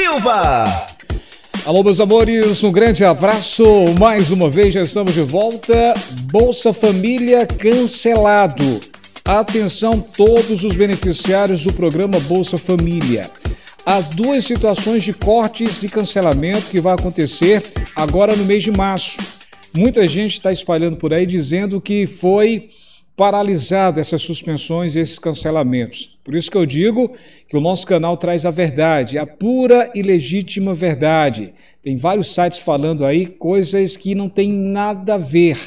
Silva. Alô, meus amores, um grande abraço. Mais uma vez já estamos de volta. Bolsa Família cancelado. Atenção, todos os beneficiários do programa Bolsa Família. Há duas situações de cortes e cancelamento que vai acontecer agora no mês de março. Muita gente está espalhando por aí dizendo que foi paralisado essas suspensões e esses cancelamentos. Por isso que eu digo que o nosso canal traz a verdade, a pura e legítima verdade. Tem vários sites falando aí coisas que não tem nada a ver.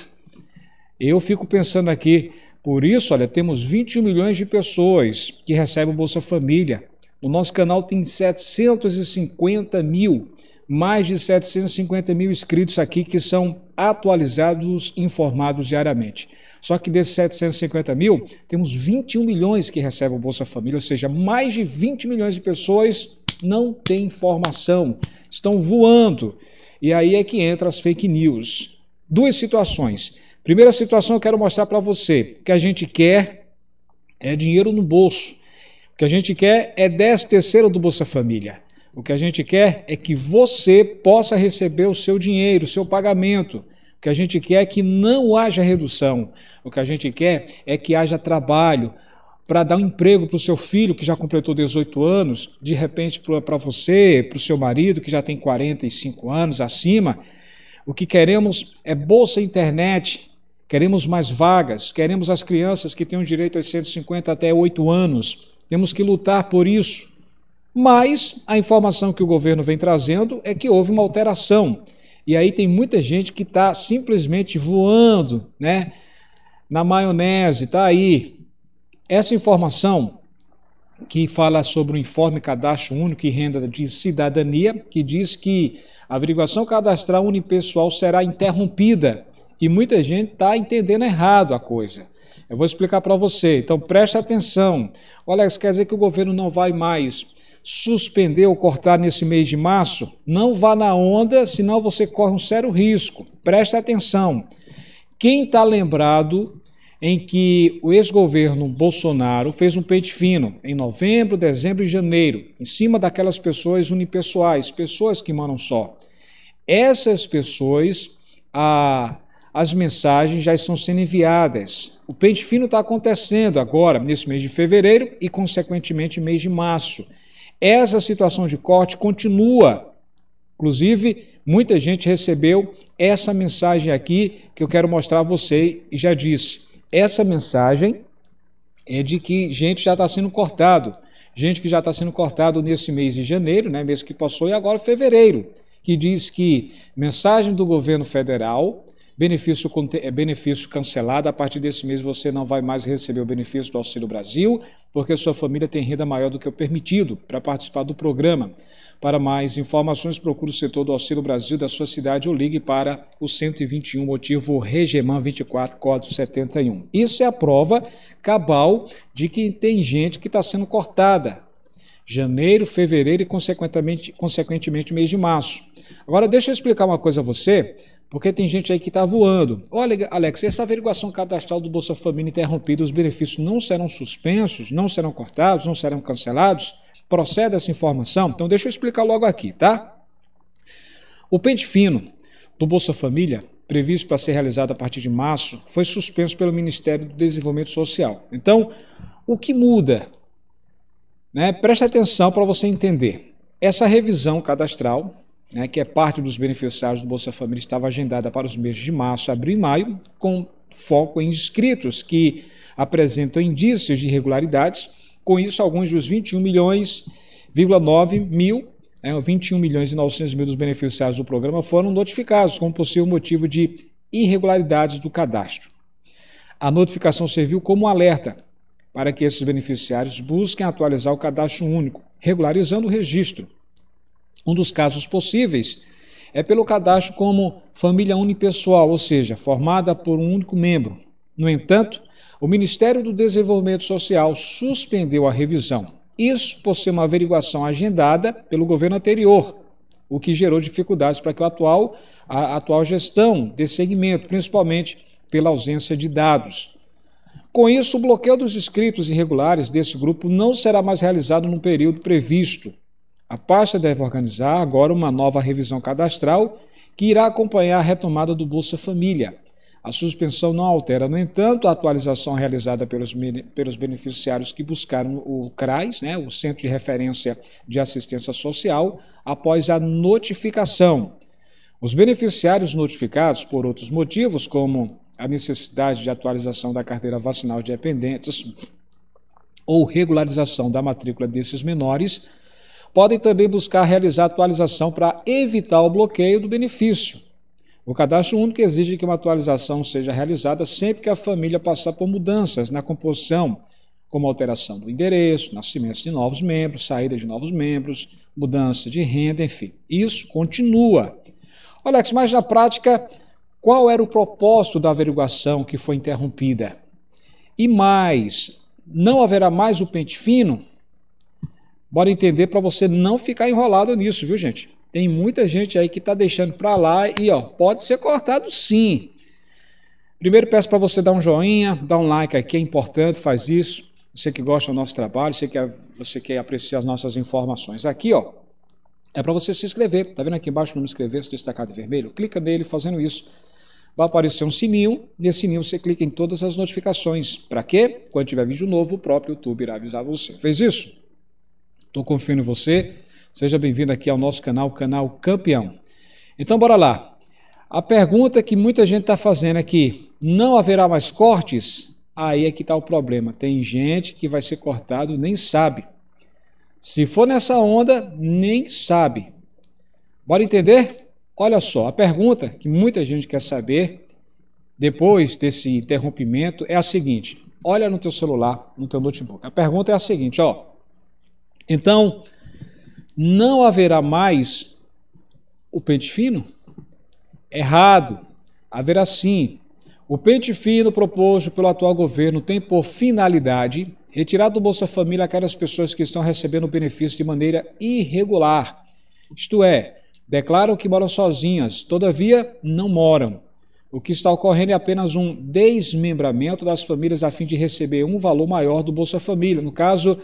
Eu fico pensando aqui, por isso, olha, temos 21 milhões de pessoas que recebem o Bolsa Família. O nosso canal tem 750 mil mais de 750 mil inscritos aqui que são atualizados, informados diariamente. Só que desses 750 mil, temos 21 milhões que recebem o Bolsa Família, ou seja, mais de 20 milhões de pessoas não têm informação, estão voando. E aí é que entra as fake news. Duas situações. Primeira situação eu quero mostrar para você, o que a gente quer é dinheiro no bolso. O que a gente quer é 10 terceiro do Bolsa Família. O que a gente quer é que você possa receber o seu dinheiro, o seu pagamento. O que a gente quer é que não haja redução. O que a gente quer é que haja trabalho para dar um emprego para o seu filho que já completou 18 anos, de repente para você, para o seu marido que já tem 45 anos acima. O que queremos é bolsa internet, queremos mais vagas, queremos as crianças que tenham direito aos 150 até 8 anos. Temos que lutar por isso. Mas a informação que o governo vem trazendo é que houve uma alteração. E aí tem muita gente que está simplesmente voando, né? Na maionese, tá aí. Essa informação que fala sobre o informe cadastro único e renda de cidadania, que diz que a averiguação cadastral unipessoal será interrompida. E muita gente está entendendo errado a coisa. Eu vou explicar para você. Então preste atenção. Olha, isso quer dizer que o governo não vai mais suspender ou cortar nesse mês de março, não vá na onda, senão você corre um sério risco. Preste atenção. Quem está lembrado em que o ex-governo Bolsonaro fez um pente fino em novembro, dezembro e janeiro, em cima daquelas pessoas unipessoais, pessoas que mandam só. Essas pessoas, a, as mensagens já estão sendo enviadas. O pente fino está acontecendo agora, nesse mês de fevereiro e, consequentemente, mês de março. Essa situação de corte continua. Inclusive, muita gente recebeu essa mensagem aqui que eu quero mostrar a você e já disse. Essa mensagem é de que gente já está sendo cortado. Gente que já está sendo cortado nesse mês de janeiro, né, mês que passou, e agora fevereiro, que diz que mensagem do governo federal benefício, é benefício cancelado, a partir desse mês você não vai mais receber o benefício do Auxílio Brasil, porque sua família tem renda maior do que o permitido para participar do programa. Para mais informações, procure o setor do Auxílio Brasil da sua cidade ou ligue para o 121 motivo Regeman 24, código 71. Isso é a prova cabal de que tem gente que está sendo cortada. Janeiro, fevereiro e, consequentemente, consequentemente, mês de março. Agora, deixa eu explicar uma coisa a você, porque tem gente aí que está voando. Olha, Alex, essa averiguação cadastral do Bolsa Família interrompida, os benefícios não serão suspensos, não serão cortados, não serão cancelados? Procede essa informação? Então, deixa eu explicar logo aqui, tá? O pente fino do Bolsa Família previsto para ser realizado a partir de março, foi suspenso pelo Ministério do Desenvolvimento Social. Então, o que muda? Né? Preste atenção para você entender. Essa revisão cadastral né, que é parte dos beneficiários do Bolsa Família, estava agendada para os meses de março, abril e maio, com foco em inscritos que apresentam indícios de irregularidades. Com isso, alguns dos 21 milhões, 9 mil, né, 21 milhões e 900 mil dos beneficiários do programa foram notificados como possível motivo de irregularidades do cadastro. A notificação serviu como alerta para que esses beneficiários busquem atualizar o cadastro único, regularizando o registro. Um dos casos possíveis é pelo cadastro como família unipessoal, ou seja, formada por um único membro. No entanto, o Ministério do Desenvolvimento Social suspendeu a revisão. Isso por ser uma averiguação agendada pelo governo anterior, o que gerou dificuldades para que o atual, a atual gestão desse segmento, principalmente pela ausência de dados. Com isso, o bloqueio dos inscritos irregulares desse grupo não será mais realizado no período previsto. A pasta deve organizar agora uma nova revisão cadastral que irá acompanhar a retomada do Bolsa Família. A suspensão não altera, no entanto, a atualização realizada pelos, pelos beneficiários que buscaram o CRAS, né, o Centro de Referência de Assistência Social, após a notificação. Os beneficiários notificados por outros motivos, como a necessidade de atualização da carteira vacinal de dependentes ou regularização da matrícula desses menores, Podem também buscar realizar atualização para evitar o bloqueio do benefício. O cadastro único exige que uma atualização seja realizada sempre que a família passar por mudanças na composição, como alteração do endereço, nascimento de novos membros, saída de novos membros, mudança de renda, enfim. Isso continua. Alex, mas na prática, qual era o propósito da averiguação que foi interrompida? E mais, não haverá mais o pente fino? Bora entender para você não ficar enrolado nisso, viu, gente? Tem muita gente aí que está deixando para lá e ó, pode ser cortado sim. Primeiro peço para você dar um joinha, dar um like aqui, é importante, faz isso. Você que gosta do nosso trabalho, você que, você que aprecia as nossas informações. Aqui, ó, é para você se inscrever. Tá vendo aqui embaixo no inscrever, se destacado em vermelho? Clica nele fazendo isso. Vai aparecer um sininho, nesse sininho você clica em todas as notificações. Para quê? Quando tiver vídeo novo, o próprio YouTube irá avisar você. Fez isso? Estou confiando em você. Seja bem-vindo aqui ao nosso canal, Canal Campeão. Então, bora lá. A pergunta que muita gente está fazendo aqui: é não haverá mais cortes? Aí é que está o problema. Tem gente que vai ser cortado nem sabe. Se for nessa onda, nem sabe. Bora entender? Olha só, a pergunta que muita gente quer saber depois desse interrompimento é a seguinte: olha no teu celular, no teu notebook. A pergunta é a seguinte, ó: então, não haverá mais o pente fino? Errado. Haverá sim. O pente fino proposto pelo atual governo tem por finalidade retirar do Bolsa Família aquelas pessoas que estão recebendo o benefício de maneira irregular, isto é, declaram que moram sozinhas, todavia não moram. O que está ocorrendo é apenas um desmembramento das famílias a fim de receber um valor maior do Bolsa Família. No caso,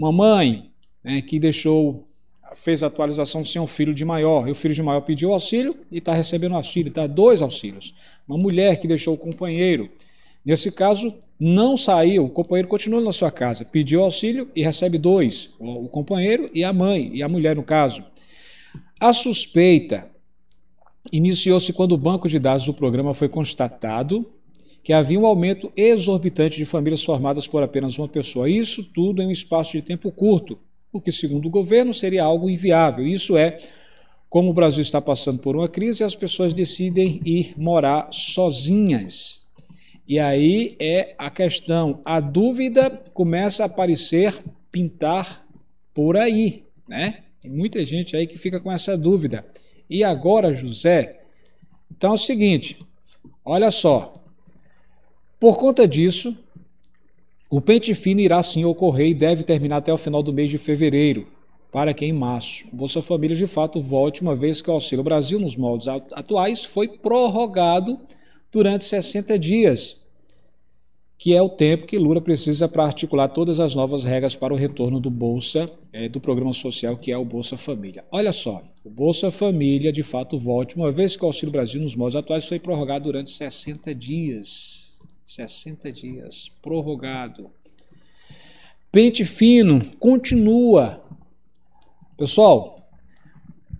uma mãe né, que deixou, fez a atualização sem um filho de maior, e o filho de maior pediu auxílio e está recebendo auxílio, está dois auxílios. Uma mulher que deixou o companheiro, nesse caso, não saiu, o companheiro continua na sua casa, pediu auxílio e recebe dois, o companheiro e a mãe, e a mulher no caso. A suspeita iniciou-se quando o banco de dados do programa foi constatado que havia um aumento exorbitante de famílias formadas por apenas uma pessoa. Isso tudo em um espaço de tempo curto, o que, segundo o governo, seria algo inviável. Isso é, como o Brasil está passando por uma crise, as pessoas decidem ir morar sozinhas. E aí é a questão, a dúvida começa a aparecer, pintar por aí, né? Tem muita gente aí que fica com essa dúvida. E agora, José? Então é o seguinte, olha só, por conta disso, o pente fino irá sim ocorrer e deve terminar até o final do mês de fevereiro, para que em março o Bolsa Família de fato volte, uma vez que o Auxílio Brasil, nos moldes atuais, foi prorrogado durante 60 dias, que é o tempo que Lula precisa para articular todas as novas regras para o retorno do Bolsa, é, do programa social que é o Bolsa Família. Olha só, o Bolsa Família de fato volte, uma vez que o Auxílio Brasil, nos moldes atuais, foi prorrogado durante 60 dias. 60 dias, prorrogado. Pente fino, continua. Pessoal,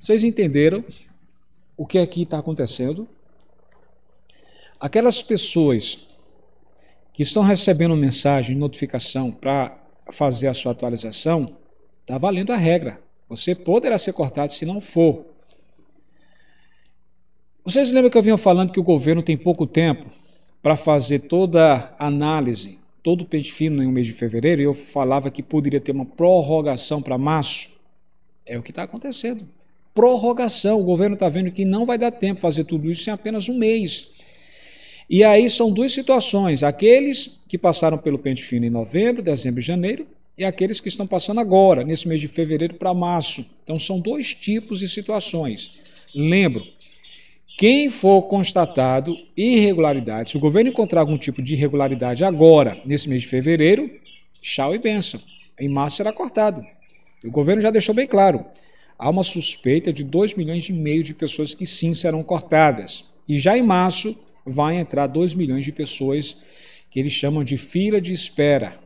vocês entenderam o que aqui é está acontecendo? Aquelas pessoas que estão recebendo mensagem, notificação para fazer a sua atualização, está valendo a regra. Você poderá ser cortado se não for. Vocês lembram que eu vinha falando que o governo tem pouco tempo para fazer toda a análise, todo o pente fino em um mês de fevereiro, e eu falava que poderia ter uma prorrogação para março. É o que está acontecendo. Prorrogação. O governo está vendo que não vai dar tempo fazer tudo isso em apenas um mês. E aí são duas situações: aqueles que passaram pelo pente fino em novembro, dezembro e janeiro, e aqueles que estão passando agora, nesse mês de fevereiro para março. Então são dois tipos de situações. Lembro, quem for constatado irregularidade, se o governo encontrar algum tipo de irregularidade agora, nesse mês de fevereiro, tchau e benção. Em março será cortado. O governo já deixou bem claro. Há uma suspeita de 2 milhões e meio de pessoas que sim serão cortadas. E já em março vai entrar 2 milhões de pessoas que eles chamam de fila de espera.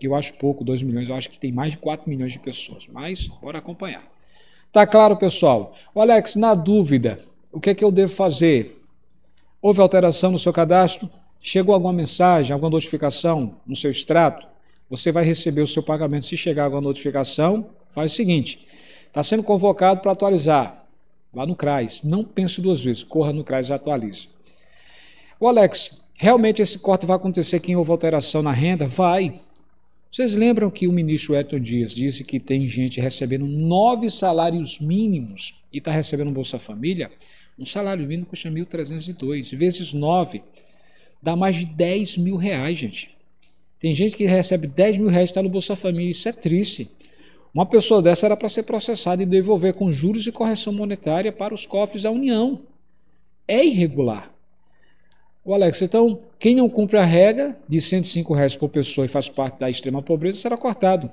Que eu acho pouco, 2 milhões, eu acho que tem mais de 4 milhões de pessoas. Mas bora acompanhar. Tá claro, pessoal? O Alex, na dúvida, o que é que eu devo fazer? Houve alteração no seu cadastro? Chegou alguma mensagem, alguma notificação no seu extrato? Você vai receber o seu pagamento. Se chegar alguma notificação, faz o seguinte: está sendo convocado para atualizar. Vá no CRAS. Não pense duas vezes. Corra no CRAS e atualize. O Alex, realmente esse corte vai acontecer quem houve alteração na renda? Vai. Vocês lembram que o ministro Elton Dias disse que tem gente recebendo nove salários mínimos e está recebendo Bolsa Família? Um salário mínimo custa 1.302, vezes 9, dá mais de 10 mil reais, gente. Tem gente que recebe 10 mil reais e está no Bolsa Família, isso é triste. Uma pessoa dessa era para ser processada e devolver com juros e correção monetária para os cofres da União. É irregular. O Alex, então, quem não cumpre a regra de 105 reais por pessoa e faz parte da extrema pobreza será cortado.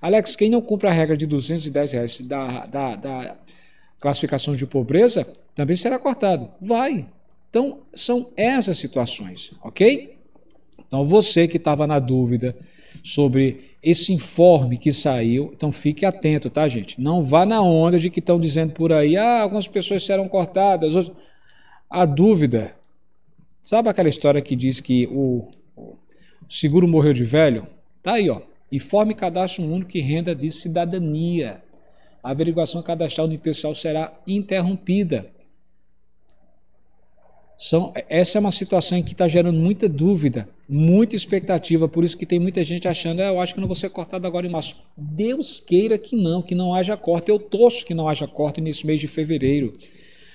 Alex, quem não cumpre a regra de 210 reais da, da, da classificações de pobreza, também será cortado. Vai. Então, são essas situações, ok? Então, você que estava na dúvida sobre esse informe que saiu, então fique atento, tá, gente? Não vá na onda de que estão dizendo por aí, ah, algumas pessoas serão cortadas. Outras... A dúvida. Sabe aquela história que diz que o, seguro morreu de velho? Tá aí, ó. Informe cadastro um único que renda de cidadania a averiguação cadastral do impessoal será interrompida. São, essa é uma situação em que está gerando muita dúvida, muita expectativa, por isso que tem muita gente achando, ah, eu acho que não vou ser cortado agora em março. Deus queira que não, que não haja corte. Eu torço que não haja corte nesse mês de fevereiro.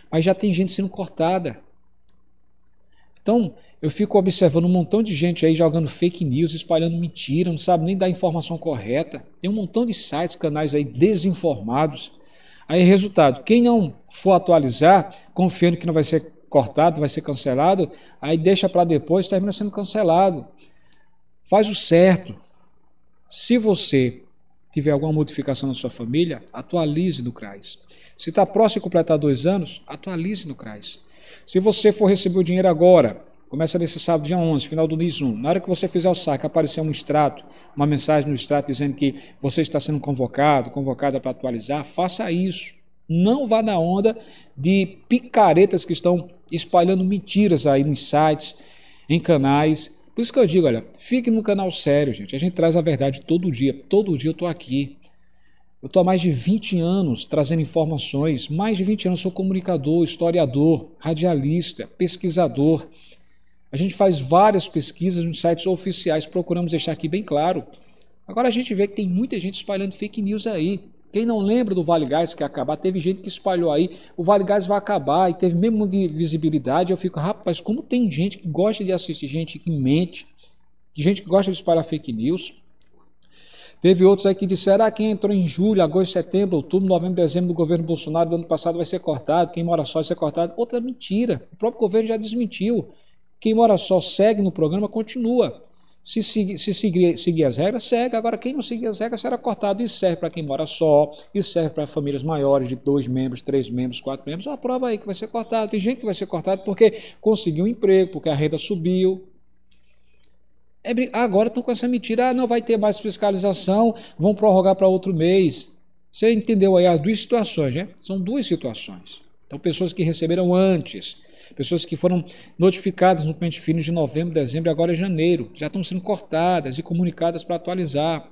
Mas já tem gente sendo cortada. Então, eu fico observando um montão de gente aí jogando fake news, espalhando mentira, não sabe nem dar informação correta. Tem um montão de sites, canais aí desinformados. Aí, resultado: quem não for atualizar, confiando que não vai ser cortado, vai ser cancelado, aí deixa para depois, termina sendo cancelado. Faz o certo. Se você tiver alguma modificação na sua família, atualize no CRAS. Se está próximo de completar dois anos, atualize no CRAS. Se você for receber o dinheiro agora Começa nesse sábado, dia 11, final do NIS 1. Na hora que você fizer o saque, aparecer um extrato, uma mensagem no extrato dizendo que você está sendo convocado, convocada para atualizar, faça isso. Não vá na onda de picaretas que estão espalhando mentiras aí nos sites, em canais. Por isso que eu digo, olha, fique no canal sério, gente. A gente traz a verdade todo dia. Todo dia eu estou aqui. Eu estou há mais de 20 anos trazendo informações. Mais de 20 anos sou comunicador, historiador, radialista, pesquisador. A gente faz várias pesquisas nos sites oficiais, procuramos deixar aqui bem claro. Agora a gente vê que tem muita gente espalhando fake news aí. Quem não lembra do Vale Gás que acabar, teve gente que espalhou aí, o Vale Gás vai acabar e teve mesmo de visibilidade. Eu fico, rapaz, como tem gente que gosta de assistir, gente que mente, gente que gosta de espalhar fake news. Teve outros aí que disseram, ah, quem entrou em julho, agosto, setembro, outubro, novembro, dezembro do governo Bolsonaro do ano passado vai ser cortado, quem mora só vai ser cortado. Outra mentira, o próprio governo já desmentiu. Quem mora só segue no programa, continua. Se, seguir, se seguir, seguir, as regras, segue. Agora, quem não seguir as regras será cortado. Isso serve para quem mora só, isso serve para famílias maiores, de dois membros, três membros, quatro membros. Aprova prova aí que vai ser cortado. Tem gente que vai ser cortado porque conseguiu um emprego, porque a renda subiu. É, agora estão com essa mentira. Ah, não vai ter mais fiscalização, vão prorrogar para outro mês. Você entendeu aí as duas situações, né? São duas situações. Então, pessoas que receberam antes Pessoas que foram notificadas no pente fino de novembro, dezembro e agora é janeiro, já estão sendo cortadas e comunicadas para atualizar.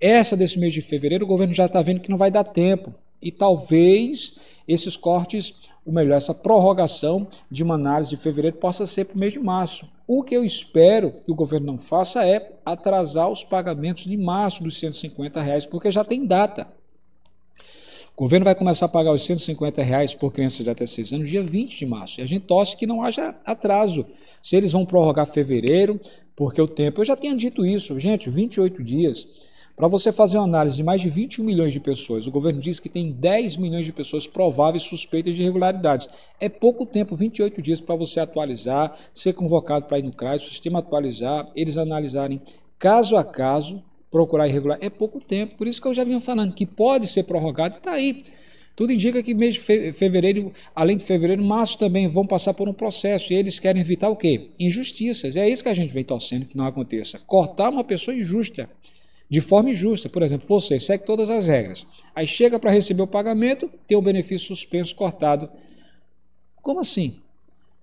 Essa desse mês de fevereiro, o governo já está vendo que não vai dar tempo. E talvez esses cortes, ou melhor, essa prorrogação de uma análise de fevereiro possa ser para o mês de março. O que eu espero que o governo não faça é atrasar os pagamentos de março dos 150 reais, porque já tem data. O governo vai começar a pagar os 150 reais por crianças de até 6 anos dia 20 de março. E a gente torce que não haja atraso. Se eles vão prorrogar fevereiro, porque o tempo. Eu já tinha dito isso, gente, 28 dias. Para você fazer uma análise de mais de 21 milhões de pessoas, o governo diz que tem 10 milhões de pessoas prováveis suspeitas de irregularidades. É pouco tempo, 28 dias, para você atualizar, ser convocado para ir no CRAS, o sistema atualizar, eles analisarem caso a caso procurar irregular. É pouco tempo. Por isso que eu já vinha falando que pode ser prorrogado. Está aí. Tudo indica que mês de fevereiro, além de fevereiro, março também vão passar por um processo e eles querem evitar o quê? Injustiças. É isso que a gente vem torcendo que não aconteça. Cortar uma pessoa injusta, de forma injusta. Por exemplo, você segue todas as regras, aí chega para receber o pagamento, tem o benefício suspenso cortado. Como assim?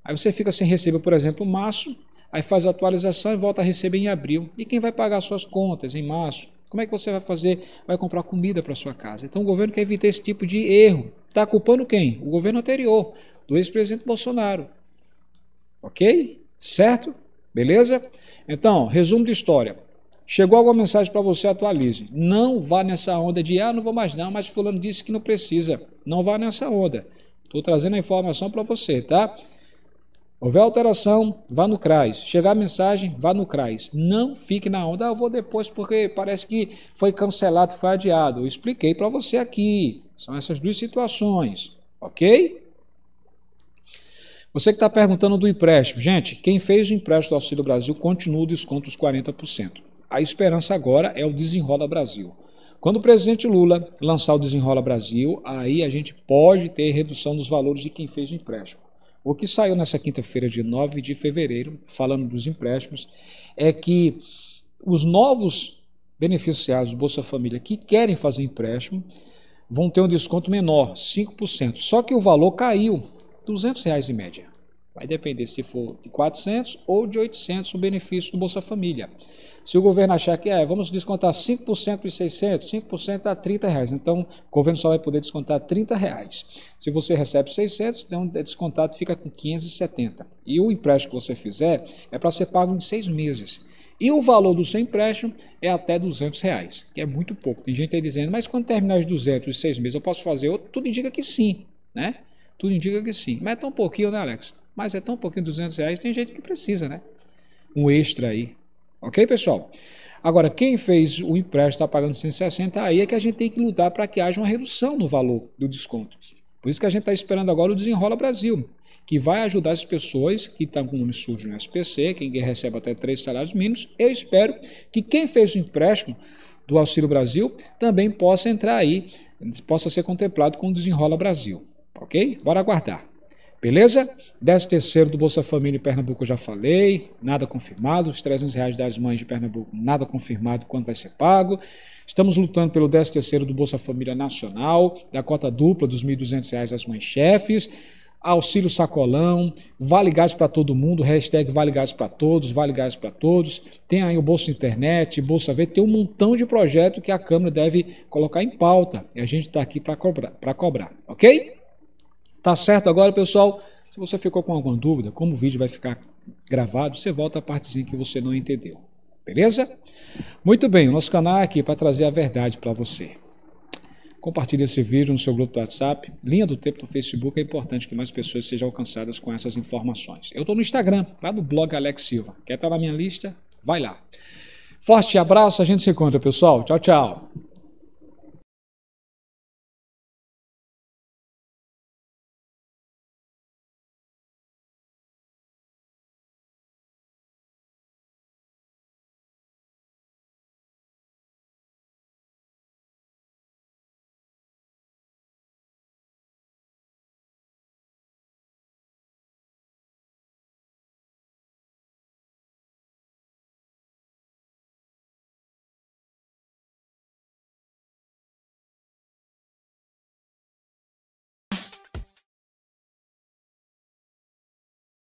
Aí você fica sem receber, por exemplo, março, Aí faz a atualização e volta a receber em abril. E quem vai pagar suas contas em março? Como é que você vai fazer? Vai comprar comida para sua casa. Então o governo quer evitar esse tipo de erro. Está culpando quem? O governo anterior, do ex-presidente Bolsonaro. Ok? Certo? Beleza? Então, resumo de história. Chegou alguma mensagem para você, atualize. Não vá nessa onda de, ah, não vou mais não, mas fulano disse que não precisa. Não vá nessa onda. Estou trazendo a informação para você, tá? Houver alteração, vá no CRAS. Chegar a mensagem, vá no CRAS. Não fique na onda, ah, eu vou depois porque parece que foi cancelado, foi adiado. Eu expliquei para você aqui. São essas duas situações, ok? Você que está perguntando do empréstimo. Gente, quem fez o empréstimo do Auxílio Brasil continua o desconto dos 40%. A esperança agora é o Desenrola Brasil. Quando o presidente Lula lançar o Desenrola Brasil, aí a gente pode ter redução dos valores de quem fez o empréstimo. O que saiu nessa quinta-feira de 9 de fevereiro, falando dos empréstimos, é que os novos beneficiários do Bolsa Família que querem fazer empréstimo vão ter um desconto menor, 5%. Só que o valor caiu, R$ reais em média. Vai depender se for de 400 ou de 800 o benefício do Bolsa Família. Se o governo achar que é, vamos descontar 5% de 600, 5% dá 30 reais. Então, o governo só vai poder descontar 30 reais. Se você recebe 600, então é descontado fica com 570. E o empréstimo que você fizer é para ser pago em seis meses. E o valor do seu empréstimo é até 200 reais, que é muito pouco. Tem gente aí dizendo, mas quando terminar os 200, e seis meses, eu posso fazer outro? Tudo indica que sim, né? Tudo indica que sim. Mas é tão pouquinho, né, Alex? Mas é tão pouquinho, 200 reais, tem gente que precisa, né? Um extra aí. Ok, pessoal? Agora, quem fez o empréstimo está pagando 160, aí é que a gente tem que lutar para que haja uma redução no valor do desconto. Por isso que a gente está esperando agora o Desenrola Brasil, que vai ajudar as pessoas que estão com o nome sujo no SPC, quem recebe até três salários mínimos. Eu espero que quem fez o empréstimo do Auxílio Brasil também possa entrar aí, possa ser contemplado com o Desenrola Brasil. Ok? Bora aguardar. Beleza? 13 terceiro do Bolsa Família em Pernambuco eu já falei, nada confirmado. Os 300 reais das mães de Pernambuco, nada confirmado quando vai ser pago. Estamos lutando pelo 13 terceiro do Bolsa Família Nacional, da cota dupla dos 1.200 reais às mães chefes. Auxílio Sacolão, Vale Gás para todo mundo, hashtag Vale Gás para todos, Vale Gás para todos. Tem aí o Bolsa Internet, Bolsa Verde, tem um montão de projeto que a Câmara deve colocar em pauta. E a gente está aqui para cobrar, cobrar, ok? Tá certo agora, pessoal? Se você ficou com alguma dúvida, como o vídeo vai ficar gravado, você volta à partezinha que você não entendeu. Beleza? Muito bem, o nosso canal é aqui para trazer a verdade para você. Compartilhe esse vídeo no seu grupo do WhatsApp. Linha do Tempo no Facebook é importante que mais pessoas sejam alcançadas com essas informações. Eu estou no Instagram, lá do blog Alex Silva. Quer estar tá na minha lista? Vai lá. Forte abraço, a gente se encontra, pessoal. Tchau, tchau.